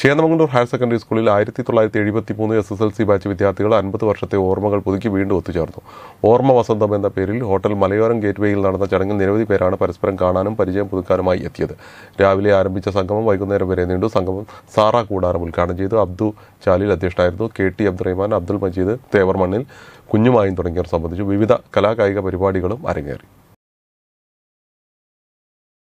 Chennamangalur higher secondary സ്കൂളിൽ ആയിരത്തി തൊള്ളായിരത്തി എഴുപത്തി മൂന്ന് S S L C batch വിദ്യാർത്ഥികൾ അൻപത് വർഷത്തെ ഓർമ്മകൾ പുതുക്കി വീണ്ടും ഒത്തുചേർന്നു ഓർമ്മ വസന്തം എന്ന പേരിൽ ഹോട്ടൽ മലയോരം ഗേറ്റ്വേയിൽ നടന്ന ചടങ്ങിൽ നിരവധി പേരാണ് പരസ്പരം കാണാനും പരിചയം പുതുക്കാനുമായി എത്തിയത് രാവിലെ ആരംഭിച്ച സംഗമം വൈകുന്നേരം വരെ നീണ്ടു സംഗമം സാറ കൂടാരം ഉദ്ഘാടനം ചെയ്തു അബ്ദു ചാലിൽ അധ്യക്ഷനായിരുന്നു കെ ടി അബ്ദുറഹ്മാൻ അബ്ദുൽ മജീദ് തേവർമണ്ണിൽ കുഞ്ഞുമായും തുടങ്ങിയവർ സംബന്ധിച്ചു വിവിധ കലാകായിക പരിപാടികളും അരങ്ങേറി